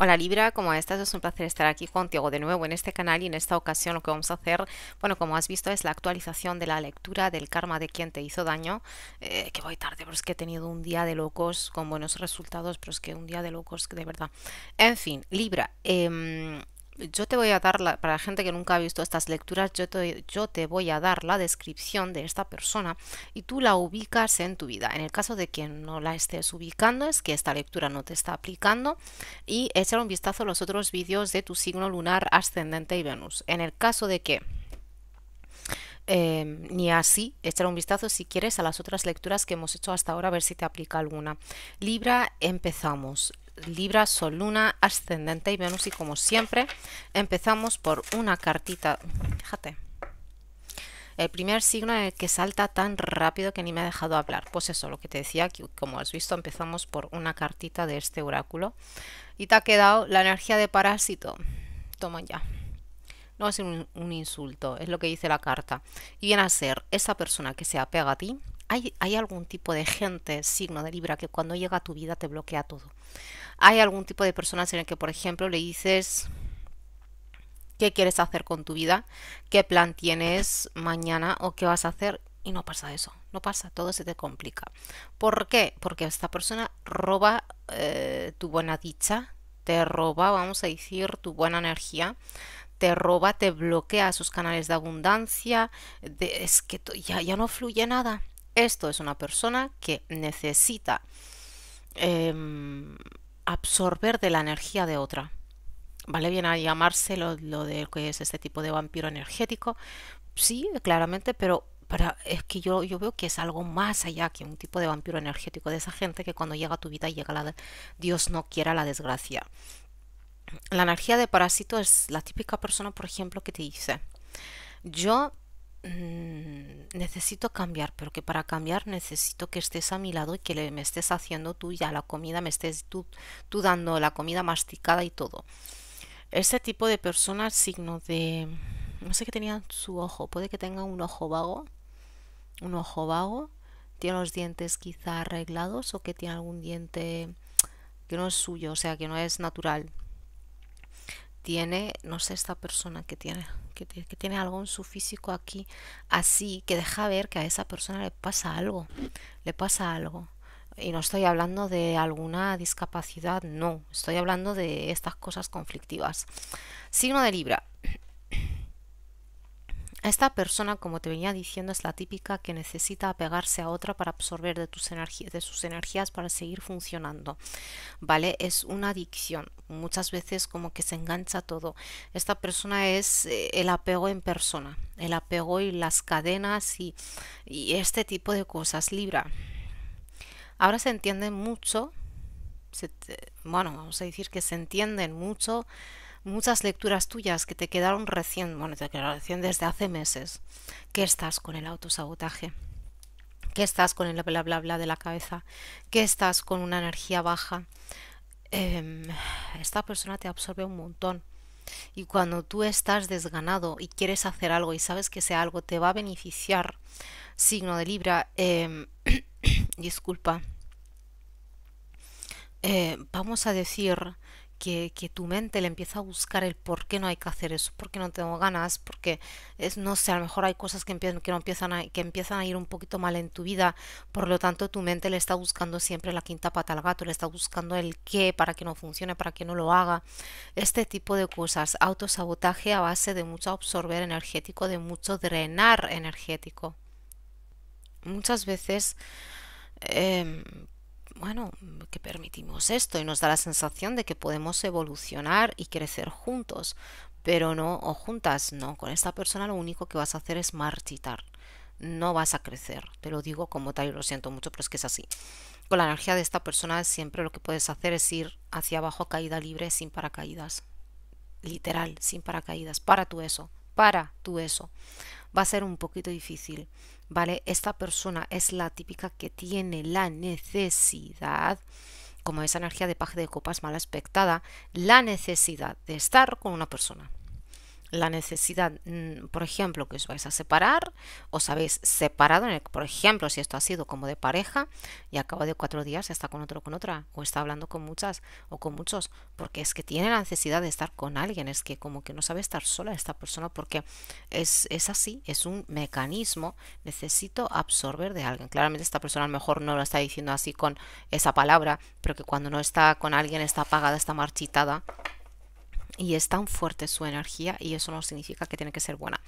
Hola Libra, como estás? Es un placer estar aquí contigo de nuevo en este canal y en esta ocasión lo que vamos a hacer, bueno, como has visto, es la actualización de la lectura del karma de quien te hizo daño, eh, que voy tarde, pero es que he tenido un día de locos con buenos resultados, pero es que un día de locos de verdad. En fin, Libra, eh, yo te voy a dar, para la gente que nunca ha visto estas lecturas, yo te, voy a dar la descripción de esta persona y tú la ubicas en tu vida. En el caso de que no la estés ubicando, es que esta lectura no te está aplicando y echar un vistazo a los otros vídeos de tu signo lunar, ascendente y Venus. En el caso de que em, ni así echar un vistazo si quieres a las otras lecturas que hemos hecho hasta ahora a ver si te aplica alguna. Libra, empezamos. Libra, Sol, Luna, Ascendente y Venus. Y como siempre, empezamos por una cartita. Fíjate. El primer signo es que salta tan rápido que ni me ha dejado hablar. Pues eso, lo que te decía, que como has visto, empezamos por una cartita de este oráculo. Y te ha quedado la energía de parásito. Toma ya. No va a ser un, insulto, es lo que dice la carta. Y viene a ser esa persona que se apega a ti, hay, algún tipo de gente, signo de Libra, que cuando llega a tu vida te bloquea todo. Hay algún tipo de personas en el que, por ejemplo, le dices qué quieres hacer con tu vida, qué plan tienes mañana o qué vas a hacer y no pasa eso, no pasa, todo se te complica. ¿Por qué? Porque esta persona roba eh, tu buena dicha, te roba, vamos a decir, tu buena energía, te roba, te bloquea sus canales de abundancia, es que ya, no fluye nada. Esto es una persona que necesita em, absorber de la energía de otra. ¿Vale? bien a llamarse lo, lo de que es este tipo de vampiro energético. Sí, claramente, pero para, es que yo, yo veo que es algo más allá que un tipo de vampiro energético, de esa gente que cuando llega a tu vida llega la de, Dios no quiera la desgracia. La energía de parásito es la típica persona, por ejemplo, que te dice, yo mm, necesito cambiar, pero que para cambiar necesito que estés a mi lado y que me estés haciendo tú ya la comida, me estés tú, tú dando la comida masticada y todo. Ese tipo de personas signo de... No sé qué tenían su ojo, puede que tenga un ojo vago, un ojo vago, tiene los dientes quizá arreglados o que tiene algún diente que no es suyo, o sea, que no es natural tiene, no sé, esta persona que tiene, que, tiene algo en su físico aquí, así, que deja ver que a esa persona le pasa algo, le pasa algo. Y no estoy hablando de alguna discapacidad, no, estoy hablando de estas cosas conflictivas. Signo de Libra. Esta persona, como te venía diciendo, es la típica que necesita apegarse a otra para absorber de, tus de sus energías para seguir funcionando. ¿Vale? Es una adicción. Muchas veces como que se engancha todo. Esta persona es eh, el apego en persona, el apego y las cadenas y, este tipo de cosas. Libra. Ahora se entiende mucho, bueno, vamos a decir que se entienden mucho muchas lecturas tuyas que te quedaron recién, bueno, te quedaron recién desde hace meses, que estás con el autosabotaje, que estás con el bla bla bla de la cabeza, que estás con una energía baja. Em, esta persona te absorbe un montón. Y cuando tú estás desganado y quieres hacer algo y sabes que sea algo te va a beneficiar, signo de Libra, em, disculpa, eh, vamos a decir que, tu mente le empieza a buscar el por qué no hay que hacer eso, por qué no tengo ganas, porque es, no sé, a lo mejor hay cosas que, empiezan, que, no empiezan a, que empiezan a ir un poquito mal en tu vida, por lo tanto tu mente le está buscando siempre la quinta pata al gato, le está buscando el qué para que no funcione, para que no lo haga, este tipo de cosas, autosabotaje a base de mucho absorber energético, de mucho drenar energético. Muchas veces em, bueno, mm, que permitimos esto y nos da la sensación de que podemos evolucionar y crecer juntos, pero no, o juntas, no, con esta persona lo único que vas a hacer es marchitar, no vas a crecer, te lo digo como tal y lo siento mucho, pero es que es así. Con la energía de esta persona siempre lo que puedes hacer es ir hacia abajo caída libre sin paracaídas, literal, sin paracaídas, para tu eso, para tu eso. Va a ser un poquito difícil ¿vale? Esta persona es la típica que tiene la necesidad, como esa energía de paje de copas mal aspectada, la necesidad de estar con una persona, la necesidad, mm, por ejemplo, que os vais a separar, os habéis separado, en por ejemplo, si esto ha sido como de pareja y acaba de cuatro días está con otro o con otra, o está hablando con muchas o con muchos, porque es que tiene la necesidad de estar con alguien, es que como que no sabe estar sola esta persona, porque es, es así, es un mecanismo, necesito absorber de alguien. Claramente esta persona a lo mejor no lo está diciendo así con esa palabra, pero que cuando no está con alguien está apagada, está marchitada y es tan fuerte su energía, y eso no significa que tiene que ser buena,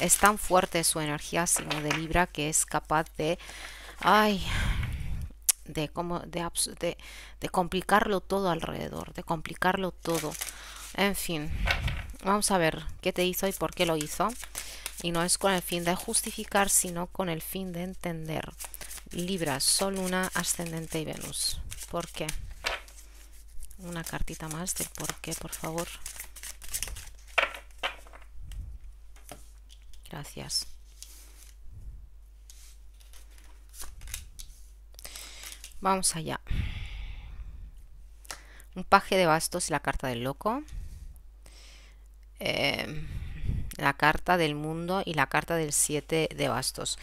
es tan fuerte su energía, sino de Libra, que es capaz de, ay, de, como, de, de complicarlo todo alrededor, de complicarlo todo. En fin, vamos a ver qué te hizo y por qué lo hizo. Y no es con el fin de justificar, sino con el fin de entender. Libra, Sol, Luna, Ascendente y Venus. ¿Por qué? una cartita más del por qué, por favor. Gracias. Vamos allá. Un paje de bastos y la carta del loco. Eh, la carta del mundo y la carta del siete de bastos.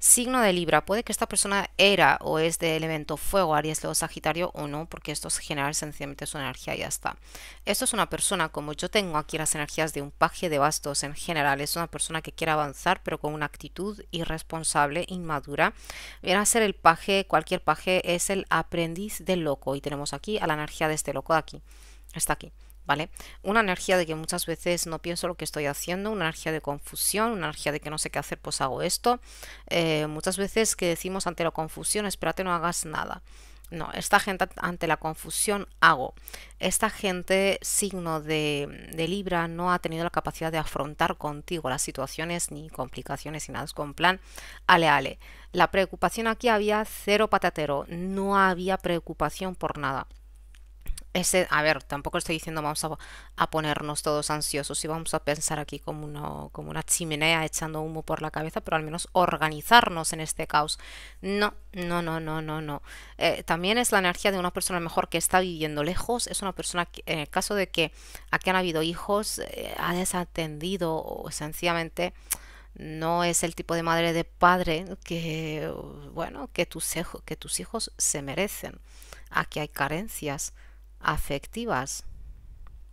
Signo de Libra. Puede que esta persona era o es de elemento fuego, Aries, Leo, Sagitario o no, porque esto es general, sencillamente su energía y ya está. Esto es una persona, como yo tengo aquí las energías de un paje de bastos en general, es una persona que quiere avanzar, pero con una actitud irresponsable, inmadura. Viene a ser el paje, cualquier paje, es el aprendiz del loco. Y tenemos aquí a la energía de este loco de aquí. Está aquí. ¿vale? Una energía de que muchas veces no pienso lo que estoy haciendo, una energía de confusión, una energía de que no sé qué hacer, pues hago esto. Eh, muchas veces que decimos ante la confusión, espérate, no hagas nada. No, esta gente ante la confusión hago. Esta gente, signo de, de, Libra, no ha tenido la capacidad de afrontar contigo las situaciones ni complicaciones ni nada. Es con plan, ale, ale. La preocupación aquí había cero patatero, no había preocupación por nada ese, a ver, tampoco estoy diciendo vamos a, ponernos todos ansiosos y vamos a pensar aquí como una, como una chimenea echando humo por la cabeza, pero al menos organizarnos en este caos. No, no, no, no, no, no. Eh, también es la energía de una persona mejor que está viviendo lejos, es una persona que en el caso de que aquí han habido hijos, eh, ha desatendido o sencillamente no es el tipo de madre de padre que bueno que tus, que tus hijos se merecen aquí hay carencias afectivas.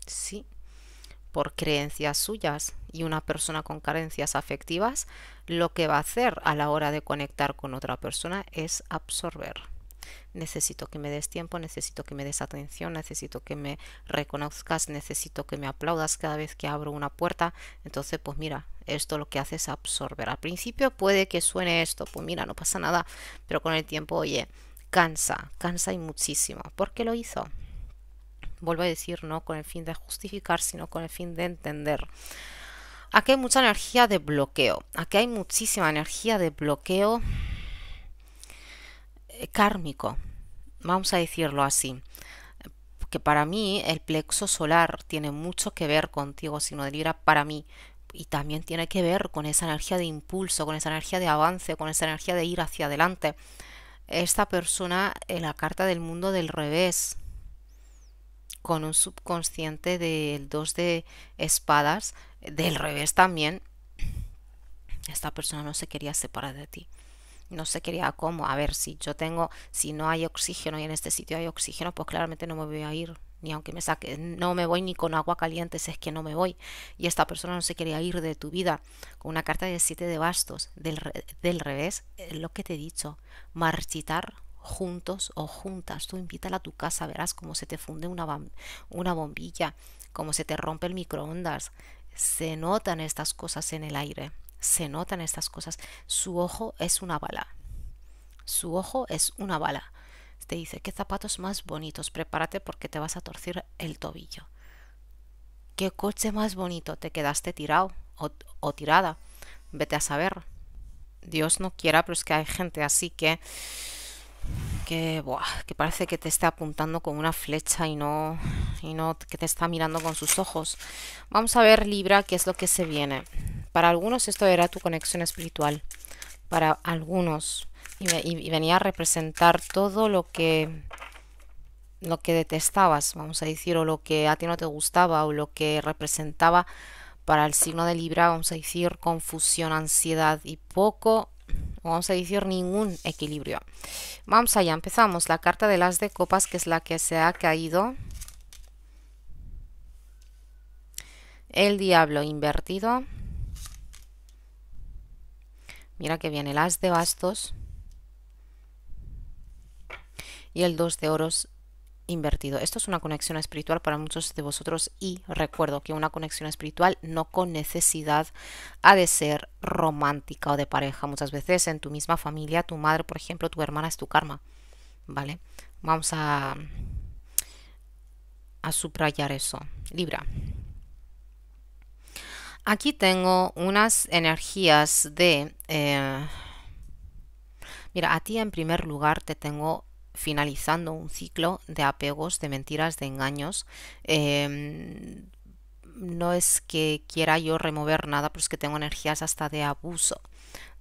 Sí, por creencias suyas. Y una persona con carencias afectivas lo que va a hacer a la hora de conectar con otra persona es absorber. Necesito que me des tiempo, necesito que me des atención, necesito que me reconozcas, necesito que me aplaudas cada vez que abro una puerta. Entonces, pues mira, esto lo que hace es absorber. Al principio puede que suene esto, pues mira, no pasa nada, pero con el tiempo, oye, cansa, cansa y muchísimo. ¿Por qué lo hizo? vuelvo a decir, no con el fin de justificar, sino con el fin de entender. Aquí hay mucha energía de bloqueo, aquí hay muchísima energía de bloqueo eh, kármico, vamos a decirlo así. Que para mí el plexo solar tiene mucho que ver contigo, sino de Libra, para mí, y también tiene que ver con esa energía de impulso, con esa energía de avance, con esa energía de ir hacia adelante. Esta persona en la carta del mundo del revés con un subconsciente del 2 de espadas, del revés también. Esta persona no se quería separar de ti. No se quería cómo. A ver, si yo tengo, si no hay oxígeno y en este sitio hay oxígeno, pues claramente no me voy a ir. Ni aunque me saque, no me voy ni con agua caliente, si es que no me voy. Y esta persona no se quería ir de tu vida. Con una carta de siete de bastos, del, del revés, lo que te he dicho, marchitar juntos o juntas. Tú invítala a tu casa, verás cómo se te funde una, una bombilla, cómo se te rompe el microondas. Se notan estas cosas en el aire, se notan estas cosas. Su ojo es una bala. Su ojo es una bala. Te dice, qué zapatos más bonitos, prepárate porque te vas a torcer el tobillo. Qué coche más bonito, te quedaste tirado o, o tirada. Vete a saber. Dios no quiera, pero es que hay gente así que que, que parece que te está apuntando con una flecha y no, y no que te está mirando con sus ojos. Vamos a ver, Libra, qué es lo que se viene. Para algunos esto era tu conexión espiritual. Para algunos. Y, y venía a representar todo lo que lo que detestabas, vamos a decir, o lo que a ti no te gustaba, o lo que representaba para el signo de Libra, vamos a decir, confusión, ansiedad y poco vamos a decir ningún equilibrio. Vamos allá, empezamos. La carta de las de copas, que es la que se ha caído. El diablo invertido. Mira que viene el as de bastos. Y el 2 de oros invertido. Esto es una conexión espiritual para muchos de vosotros y recuerdo que una conexión espiritual no con necesidad ha de ser romántica o de pareja. Muchas veces en tu misma familia, tu madre, por ejemplo, tu hermana es tu karma. ¿Vale? Vamos a, a subrayar eso. Libra. Aquí tengo unas energías de... Eh, mira, a ti en primer lugar te tengo finalizando un ciclo de apegos, de mentiras, de engaños. Em, no es que quiera yo remover nada, pero es que tengo energías hasta de abuso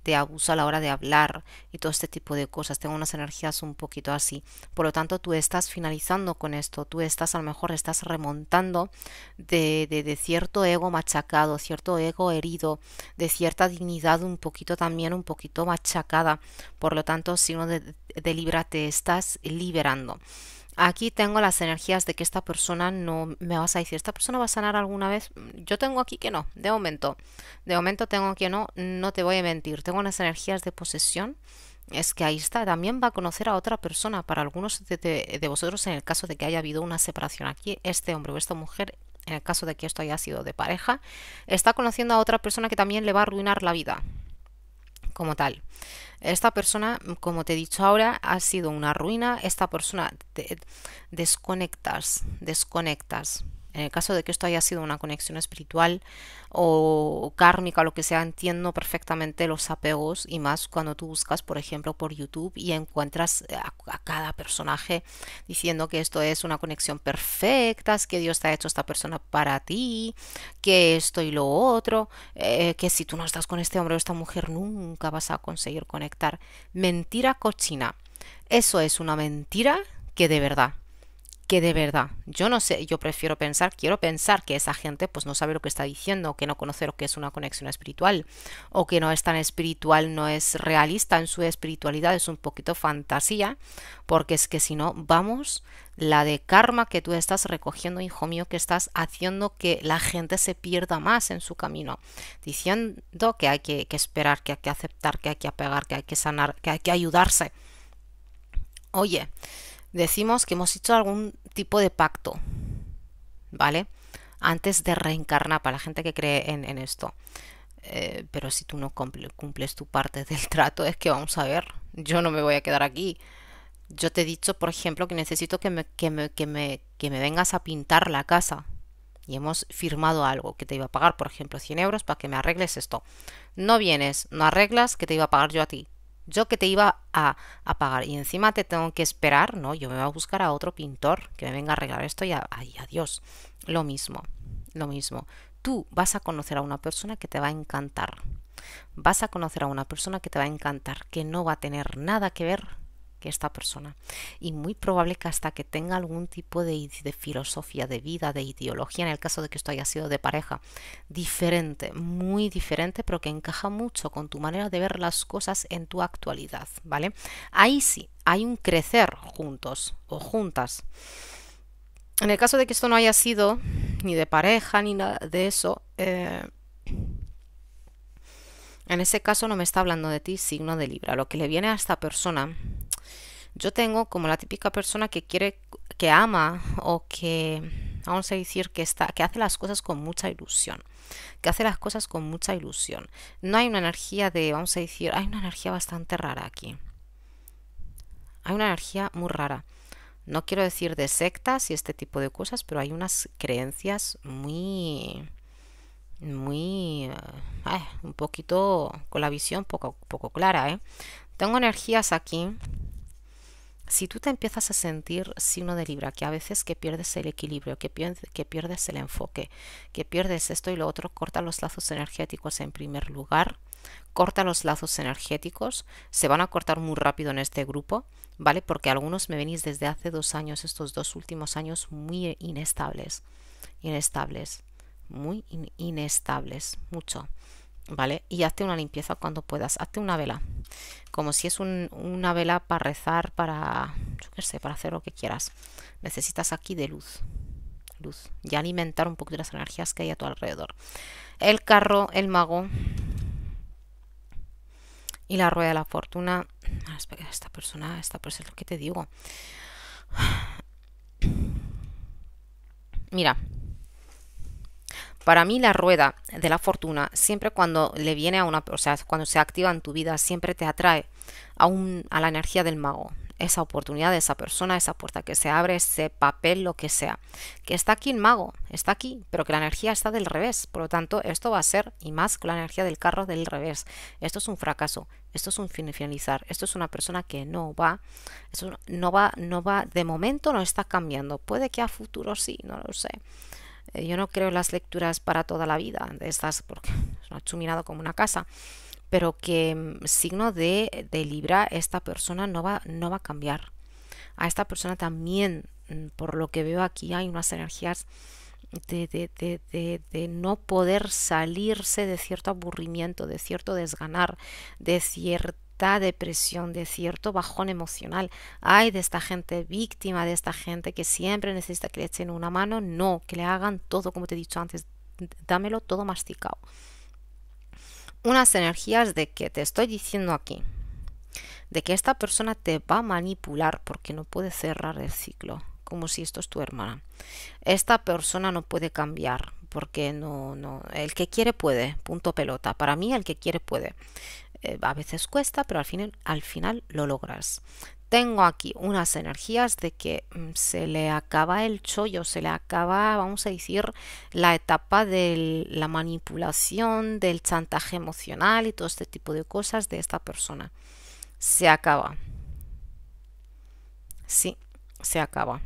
te abuso a la hora de hablar y todo este tipo de cosas. Tengo unas energías un poquito así. Por lo tanto, tú estás finalizando con esto, tú estás a lo mejor estás remontando de, de, cierto ego machacado, cierto ego herido, de cierta dignidad un poquito también, un poquito machacada. Por lo tanto, si uno de Libra, te estás liberando aquí tengo las energías de que esta persona no me vas a decir, ¿esta persona va a sanar alguna vez? Yo tengo aquí que no, de momento. De momento tengo que no, no te voy a mentir. Tengo unas energías de posesión. Es que ahí está, también va a conocer a otra persona. Para algunos de, de vosotros, en el caso de que haya habido una separación aquí, este hombre o esta mujer, en el caso de que esto haya sido de pareja, está conociendo a otra persona que también le va a arruinar la vida como tal. Esta persona, como te he dicho ahora, ha sido una ruina. Esta persona te desconectas, desconectas. En el caso de que esto haya sido una conexión espiritual o kármica, lo que sea, entiendo perfectamente los apegos y más cuando tú buscas, por ejemplo, por YouTube y encuentras eh, cada personaje diciendo que esto es una conexión perfecta, que Dios te ha hecho esta persona para ti, que esto y lo otro, eh, que si tú no estás con este hombre o esta mujer nunca vas a conseguir conectar. Mentira cochina. Eso es una mentira que de verdad que de verdad, yo no sé, yo prefiero pensar, quiero pensar que esa gente pues no sabe lo que está diciendo, que no conoce lo que es una conexión espiritual, o que no es tan espiritual, no es realista en su espiritualidad, es un poquito fantasía, porque es que si no, vamos, la de karma que tú estás recogiendo, hijo mío, que estás haciendo que la gente se pierda más en su camino, diciendo que hay que, que esperar, que hay que aceptar, que hay que apegar, que hay que sanar, que hay que ayudarse. Oye, decimos que hemos hecho algún tipo de pacto, ¿vale? Antes de reencarnar, para la gente que cree en, esto. Eh, pero si tú no cumples tu parte del trato, es que vamos a ver, yo no me voy a quedar aquí. Yo te he dicho, por ejemplo, que necesito que me, que me, que me, que me vengas a pintar la casa. Y hemos firmado algo, que te iba a pagar, por ejemplo, 100 euros para que me arregles esto. No vienes, no arreglas, que te iba a pagar yo a ti. Yo que te iba a, pagar y encima te tengo que esperar, no, yo me voy a buscar a otro pintor que me venga a arreglar esto y, a, adiós. Lo mismo, lo mismo. Tú vas a conocer a una persona que te va a encantar. Vas a conocer a una persona que te va a encantar, que no va a tener nada que ver esta persona. Y muy probable que hasta que tenga algún tipo de, filosofía de vida, de ideología, en el caso de que esto haya sido de pareja, diferente, muy diferente, pero que encaja mucho con tu manera de ver las cosas en tu actualidad, ¿vale? Ahí sí, hay un crecer juntos o juntas. En el caso de que esto no haya sido ni de pareja ni nada de eso, eh, en ese caso no me está hablando de ti, signo de Libra. Lo que le viene a esta persona yo tengo como la típica persona que quiere, que ama o que, vamos a decir, que, está, que hace las cosas con mucha ilusión. Que hace las cosas con mucha ilusión. No hay una energía de, vamos a decir, hay una energía bastante rara aquí. Hay una energía muy rara. No quiero decir de sectas y este tipo de cosas, pero hay unas creencias muy muy ah, un poquito con la visión poco, poco clara. ¿eh? Tengo energías aquí si tú te empiezas a sentir signo de Libra, que a veces que pierdes el equilibrio, que, pierdes, el enfoque, que pierdes esto y lo otro, corta los lazos energéticos en primer lugar, corta los lazos energéticos, se van a cortar muy rápido en este grupo, ¿vale? Porque algunos me venís desde hace dos años, estos dos últimos años, muy inestables, inestables, muy inestables, mucho. ¿vale? Y hazte una limpieza cuando puedas, hazte una vela, como si es una vela para rezar, para, yo qué sé, para hacer lo que quieras. Necesitas aquí de luz, luz, y alimentar un poco de las energías que hay a tu alrededor. El carro, el mago y la rueda de la fortuna. Ah, espera, esta persona, esta persona, lo que te digo. Mira, para mí la rueda de la fortuna, siempre cuando le viene a una, o sea, cuando se activa en tu vida, siempre te atrae a, un, a la energía del mago, esa oportunidad de esa persona, esa puerta que se abre, ese papel, lo que sea. Que está aquí el mago, está aquí, pero que la energía está del revés. Por lo tanto, esto va a ser, y más con la energía del carro, del revés. Esto es un fracaso, esto es un finalizar, esto es una persona que no va, no va, no va, de momento no está cambiando. Puede que a futuro sí, no lo sé. Eh, yo no creo las lecturas para toda la vida, de estas porque ha chuminado como una casa, pero que mm, signo de, Libra esta persona no va, no va a cambiar. A esta persona también, mm, por lo que veo aquí, hay unas energías de, de, no poder salirse de cierto aburrimiento, de cierto desganar, de cierto depresión, de cierto bajón emocional. Ay, de esta gente víctima, de esta gente que siempre necesita que le echen una mano. No, que le hagan todo, como te he dicho antes, dámelo todo masticado. Unas energías de que te estoy diciendo aquí, de que esta persona te va a manipular porque no puede cerrar el ciclo, como si esto es tu hermana. Esta persona no puede cambiar porque no, no, el que quiere puede, punto pelota. Para mí el que quiere puede. Eh, a veces cuesta, pero al final, al final lo logras. Tengo aquí unas energías de que mm, se le acaba el chollo, se le acaba, vamos a decir, la etapa de la manipulación, del chantaje emocional y todo este tipo de cosas de esta persona. Se acaba. Sí, se acaba.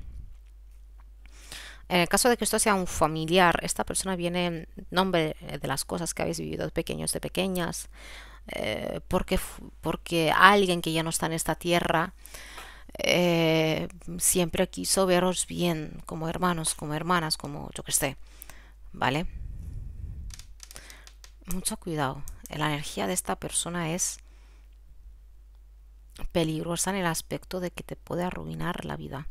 En el caso de que esto sea un familiar, esta persona viene en nombre de las cosas que habéis vivido de pequeños, de pequeñas, eh, porque, porque alguien que ya no está en esta tierra eh, siempre quiso veros bien como hermanos, como hermanas, como yo que sé, ¿vale? Mucho cuidado, la energía de esta persona es peligrosa en el aspecto de que te puede arruinar la vida.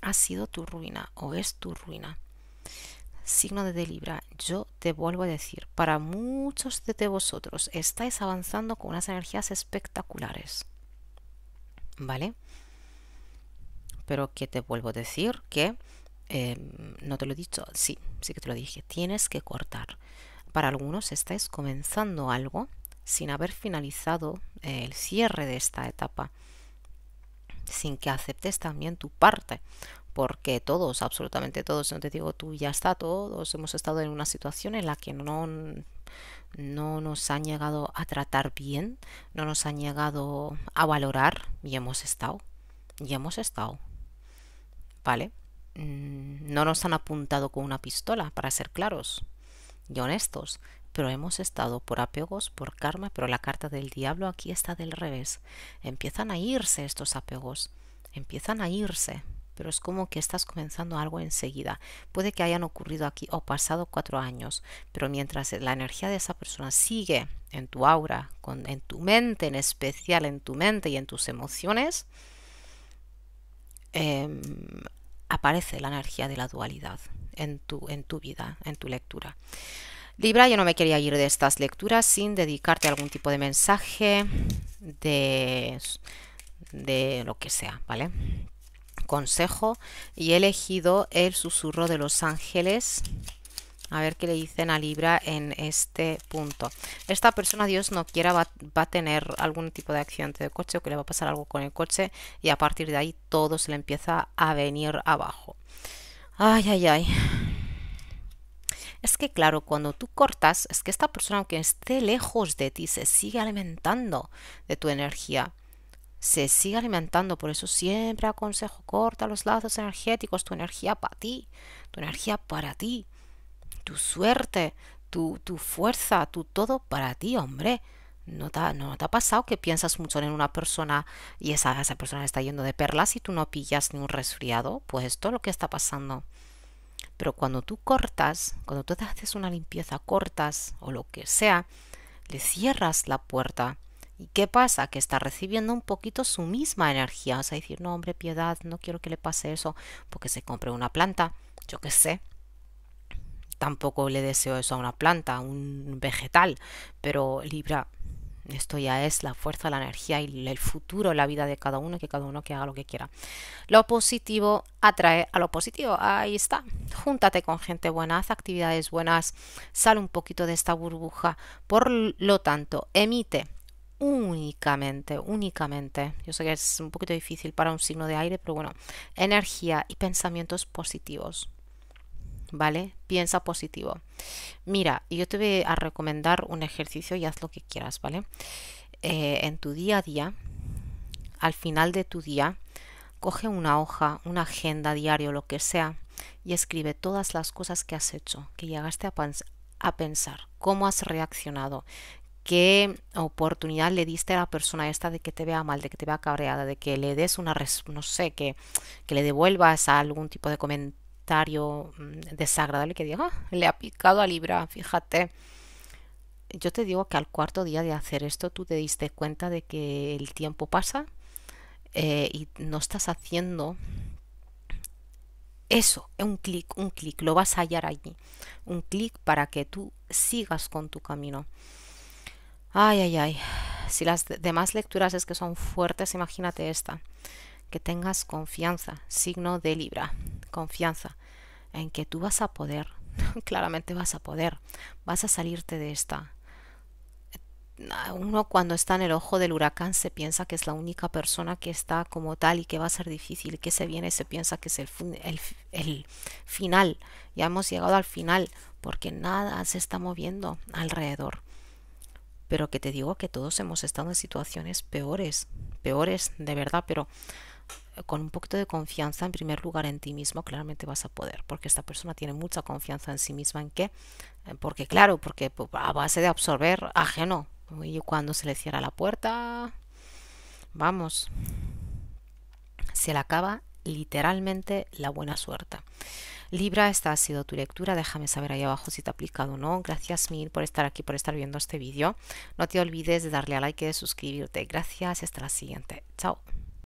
Ha sido tu ruina o es tu ruina signo de Libra, yo te vuelvo a decir, para muchos de vosotros estáis avanzando con unas energías espectaculares. ¿Vale? Pero que te vuelvo a decir que, em, no te lo he dicho, sí, sí que te lo dije, tienes que cortar. Para algunos estáis comenzando algo sin haber finalizado eh, el cierre de esta etapa, sin que aceptes también tu parte porque todos, absolutamente todos, no te digo tú, ya está, todos hemos estado en una situación en la que no, no nos han llegado a tratar bien, no nos han llegado a valorar y hemos estado, y hemos estado, ¿vale? Mm, no nos han apuntado con una pistola, para ser claros y honestos, pero hemos estado por apegos, por karma, pero la carta del diablo aquí está del revés. Empiezan a irse estos apegos, empiezan a irse, pero es como que estás comenzando algo enseguida. Puede que hayan ocurrido aquí o pasado cuatro años, pero mientras la energía de esa persona sigue en tu aura, en tu mente en especial, en tu mente y en tus emociones, em, aparece la energía de la dualidad en tu, en tu vida, en tu lectura. Libra, yo no me quería ir de estas lecturas sin dedicarte a algún tipo de mensaje de, de lo que sea, ¿vale? consejo y he elegido el susurro de los ángeles a ver qué le dicen a Libra en este punto. Esta persona, Dios no quiera, va, va, a tener algún tipo de accidente de coche o que le va a pasar algo con el coche y a partir de ahí todo se le empieza a venir abajo. Ay, ay, ay. Es que claro, cuando tú cortas, es que esta persona, aunque esté lejos de ti, se sigue alimentando de tu energía se sigue alimentando. Por eso siempre aconsejo, corta los lazos energéticos, tu energía para ti, tu energía para ti, tu suerte, tu, tu fuerza, tu todo para ti, hombre. ¿No te, ¿No te ha pasado que piensas mucho en una persona y esa, esa persona está yendo de perlas y tú no pillas ni un resfriado? Pues esto lo que está pasando. Pero cuando tú cortas, cuando tú te haces una limpieza, cortas o lo que sea, le cierras la puerta ¿Y qué pasa? Que está recibiendo un poquito su misma energía. O sea, decir, no, hombre, piedad, no quiero que le pase eso porque se compre una planta, yo qué sé. Tampoco le deseo eso a una planta, a un vegetal, pero Libra, esto ya es la fuerza, la energía y el futuro, la vida de cada uno, que cada uno que haga lo que quiera. Lo positivo atrae a lo positivo, ahí está. Júntate con gente buena, haz actividades buenas, sale un poquito de esta burbuja. Por lo tanto, emite únicamente, únicamente, yo sé que es un poquito difícil para un signo de aire, pero bueno, energía y pensamientos positivos. ¿Vale? Piensa positivo. Mira, yo te voy a recomendar un ejercicio y haz lo que quieras, ¿vale? Eh, en tu día a día, al final de tu día, coge una hoja, una agenda, diario, lo que sea, y escribe todas las cosas que has hecho, que llegaste a pensar, cómo has reaccionado, qué oportunidad le diste a la persona esta de que te vea mal, de que te vea cabreada, de que le des una, no sé, que, que le devuelvas a algún tipo de comentario mm, desagradable que diga, ah, le ha picado a Libra, fíjate. Yo te digo que al cuarto día de hacer esto tú te diste cuenta de que el tiempo pasa eh, y no estás haciendo eso, un clic, un clic, lo vas a hallar allí. Un clic para que tú sigas con tu camino. Ay, ay, ay. Si las demás lecturas es que son fuertes, imagínate esta. Que tengas confianza, signo de Libra, confianza en que tú vas a poder, claramente vas a poder, vas a salirte de esta. Uno cuando está en el ojo del huracán se piensa que es la única persona que está como tal y que va a ser difícil, que se viene, se piensa que es el, el final, ya hemos llegado al final, porque nada se está moviendo alrededor pero que te digo que todos hemos estado en situaciones peores, peores de verdad, pero eh, con un poquito de confianza en primer lugar en ti mismo, claramente vas a poder, porque esta persona tiene mucha confianza en sí misma, ¿en qué? Eh, porque claro, porque pues, a base de absorber ajeno, y cuando se le cierra la puerta, vamos, se le acaba literalmente la buena suerte. Libra, esta ha sido tu lectura. Déjame saber ahí abajo si te ha aplicado o no. Gracias mil por estar aquí, por estar viendo este vídeo. No te olvides de darle a like y de suscribirte. Gracias y hasta la siguiente. Chao.